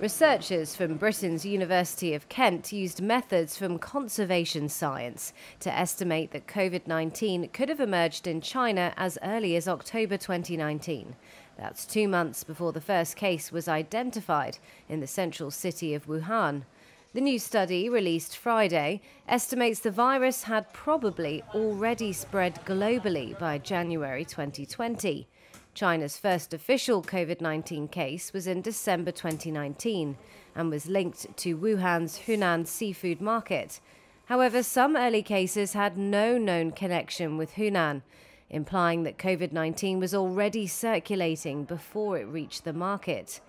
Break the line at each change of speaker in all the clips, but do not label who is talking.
Researchers from Britain's University of Kent used methods from conservation science to estimate that COVID 19 could have emerged in China as early as October 2019. That's two months before the first case was identified in the central city of Wuhan. The new study, released Friday, estimates the virus had probably already spread globally by January 2020. China's first official COVID 19 case was in December 2019 and was linked to Wuhan's Hunan seafood market. However, some early cases had no known connection with Hunan, implying that COVID 19 was already circulating before it reached the market.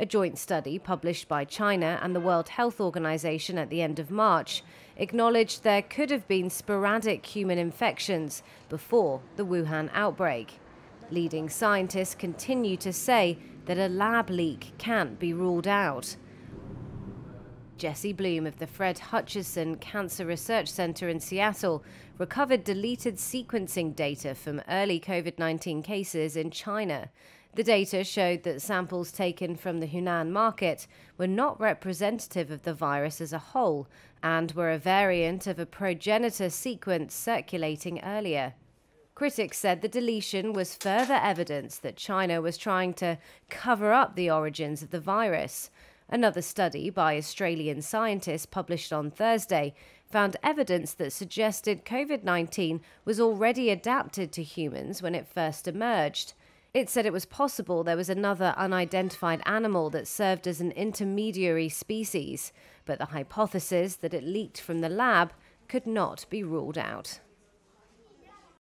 A joint study published by China and the World Health Organization at the end of March acknowledged there could have been sporadic human infections before the Wuhan outbreak. Leading scientists continue to say that a lab leak can't be ruled out. Jesse Bloom of the Fred Hutchinson Cancer Research Center in Seattle recovered deleted sequencing data from early COVID 19 cases in China. The data showed that samples taken from the Hunan market were not representative of the virus as a whole and were a variant of a progenitor sequence circulating earlier. Critics said the deletion was further evidence that China was trying to cover up the origins of the virus. Another study by Australian scientists published on Thursday found evidence that suggested COVID 19 was already adapted to humans when it first emerged. It said it was possible there was another unidentified animal that served as an intermediary species, but the hypothesis that it leaked from the lab could not be ruled out.